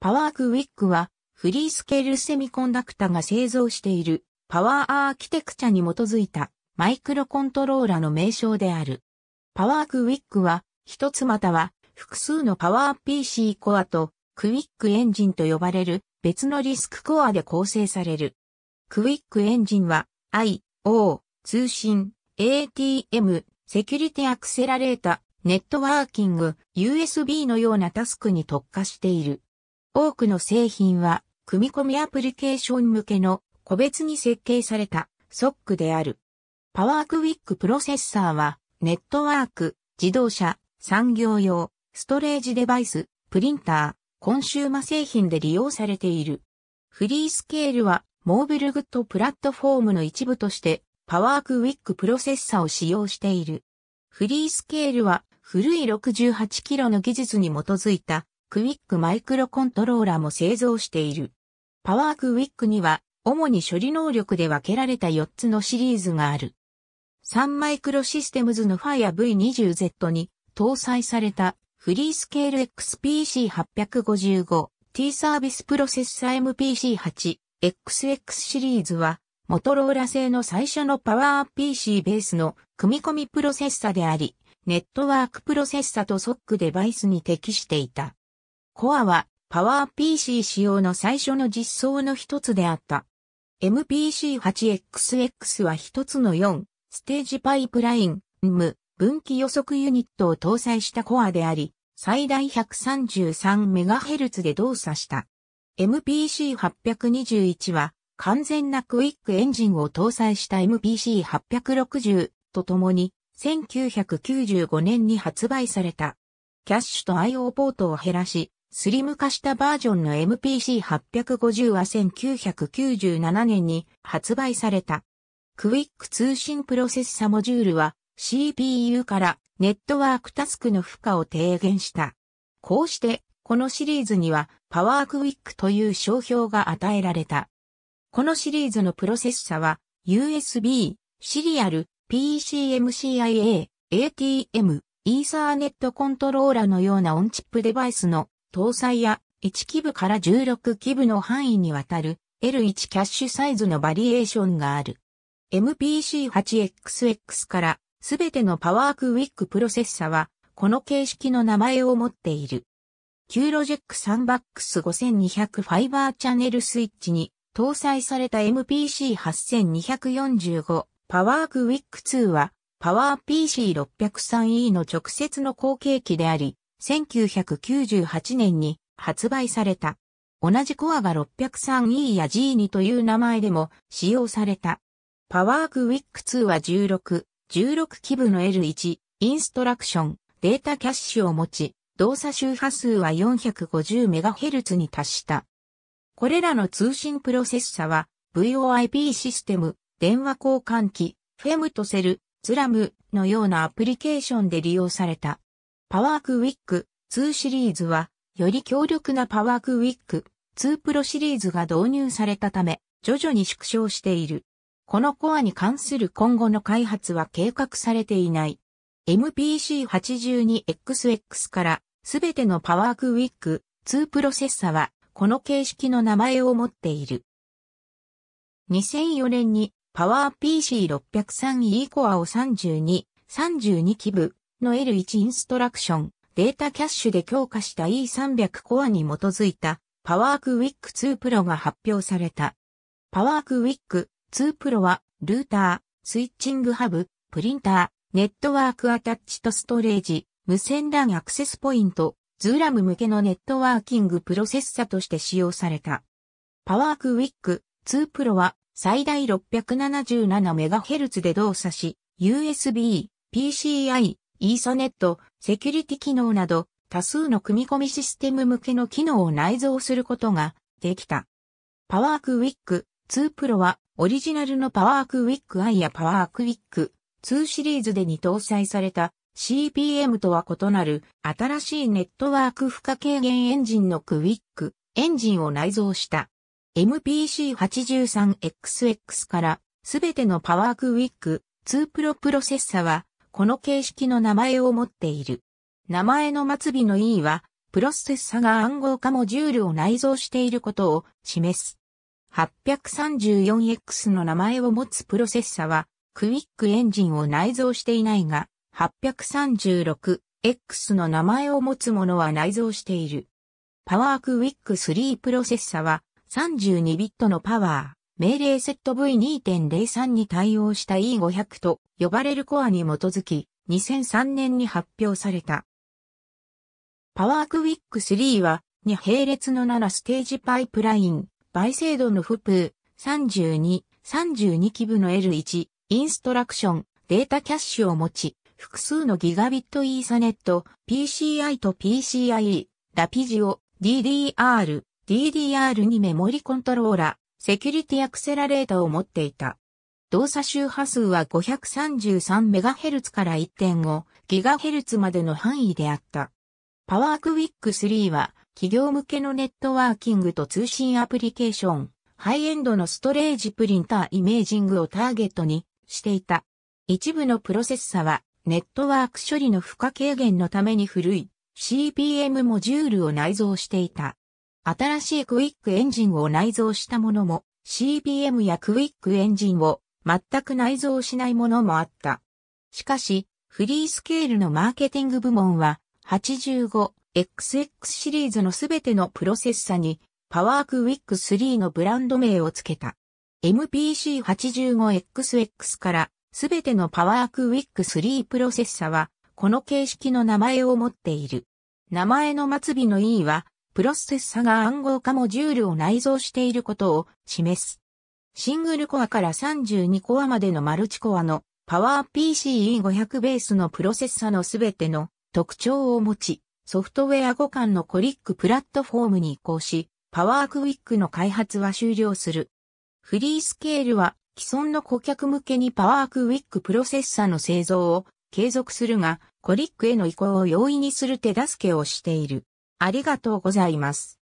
パワークウィックは、フリースケールセミコンダクタが製造している、パワーアーキテクチャに基づいた、マイクロコントローラの名称である。パワークウィックは、一つまたは、複数のパワー PC コアと、クウィックエンジンと呼ばれる、別のリスクコアで構成される。クウィックエンジンは、I、O、通信、ATM、セキュリティアクセラレータ、ネットワーキング、USB のようなタスクに特化している。多くの製品は、組み込みアプリケーション向けの個別に設計されたソックである。パワークウィックプロセッサーは、ネットワーク、自動車、産業用、ストレージデバイス、プリンター、コンシューマ製品で利用されている。フリースケールは、モービルグッドプラットフォームの一部として、パワークウィックプロセッサーを使用している。フリースケールは、古い6 8 k g の技術に基づいたクイックマイクロコントローラも製造している。パワークウィックには、主に処理能力で分けられた4つのシリーズがある。サンマイクロシステムズの Fire V20Z に搭載されたフリースケール XPC855 T サービスプロセッサ MPC8 XX シリーズはモトローラ製の最初のパワー PC ベースの組み込みプロセッサであり、ネットワークプロセッサとソックデバイスに適していた。コアはパワー PC 仕様の最初の実装の一つであった。MPC8XX は一つの4、ステージパイプライン、M、分岐予測ユニットを搭載したコアであり、最大 133MHz で動作した。MPC821 は完全なクイックエンジンを搭載した MPC860 とともに1995年に発売された。キャッシュと IO ポートを減らし、スリム化したバージョンの MPC850 は1997年に発売された。クイック通信プロセッサモジュールは CPU からネットワークタスクの負荷を低減した。こうして、このシリーズにはパワークイックという商標が与えられた。このシリーズのプロセッサは USB、シリアル、PCMCIA、ATM、イーサーネットコントローラのようなオンチップデバイスの搭載や1基部から16基部の範囲にわたる L1 キャッシュサイズのバリエーションがある。MPC8XX からすべてのパワークウィックプロセッサはこの形式の名前を持っている。q ロジェック3バックス5200ファイバーチャネルスイッチに搭載された MPC8245 パワークウィック2はパワー PC603E の直接の後継機であり、1998年に発売された。同じコアが 603E や G2 という名前でも使用された。パワークウィック2は16、16基部の L1、インストラクション、データキャッシュを持ち、動作周波数は 450MHz に達した。これらの通信プロセッサは、VOIP システム、電話交換機、フェムとセル、ズラムのようなアプリケーションで利用された。パワークウィック2シリーズは、より強力なパワークウィック2プロシリーズが導入されたため、徐々に縮小している。このコアに関する今後の開発は計画されていない。MPC82XX からすべてのパワークウィック2プロセッサはこの形式の名前を持っている。2004年にパワー PC603E コアを32、32基部の L1 インストラクション、データキャッシュで強化した E300 コアに基づいたパワークウィック2プロが発表された。パワークウィック2プロはルーター、スイッチングハブ、プリンター、ネットワークアタッチとストレージ、無線 LAN アクセスポイント、ズーラム向けのネットワーキングプロセッサとして使用された。パワークウィック2プロは最大 677MHz で動作し、USB、PCI、イーサネット、セキュリティ機能など、多数の組み込みシステム向けの機能を内蔵することができた。パワークウィック2プロは、オリジナルのパワークウィック i やパワークウィック2シリーズでに搭載された CPM とは異なる新しいネットワーク負荷軽減エンジンのクウィックエンジンを内蔵した。MPC83XX からすべてのパワークウィック2プロプロセッサはこの形式の名前を持っている。名前の末尾の E は、プロセッサが暗号化モジュールを内蔵していることを示す。834X の名前を持つプロセッサは、クイックエンジンを内蔵していないが、836X の名前を持つものは内蔵している。パワークウィック3プロセッサは32ビットのパワー。命令セット V2.03 に対応した E500 と呼ばれるコアに基づき、2003年に発表された。パワークウィック3は、2並列の7ステージパイプライン、倍精度のフプ2 32、基部の L1、インストラクション、データキャッシュを持ち、複数のギガビットイーサネット、PCI と PCIe、ラピジオ、DDR、DDR にメモリコントローラ、セキュリティアクセラレータを持っていた。動作周波数は 533MHz から 1.5GHz までの範囲であった。パワークウィック3は企業向けのネットワーキングと通信アプリケーション、ハイエンドのストレージプリンターイメージングをターゲットにしていた。一部のプロセッサはネットワーク処理の負荷軽減のために古い CPM モジュールを内蔵していた。新しいクイックエンジンを内蔵したものも、CBM やクイックエンジンを全く内蔵しないものもあった。しかし、フリースケールのマーケティング部門は、85XX シリーズのすべてのプロセッサに、パワークウィック3のブランド名を付けた。MPC85XX からすべてのパワークウィック3プロセッサは、この形式の名前を持っている。名前の末尾の E は、プロセッサが暗号化モジュールを内蔵していることを示す。シングルコアから32コアまでのマルチコアのパワー PCE500 ベースのプロセッサのすべての特徴を持ち、ソフトウェア互換のコリックプラットフォームに移行し、パワークウィックの開発は終了する。フリースケールは既存の顧客向けにパワークウィックプロセッサの製造を継続するが、コリックへの移行を容易にする手助けをしている。ありがとうございます。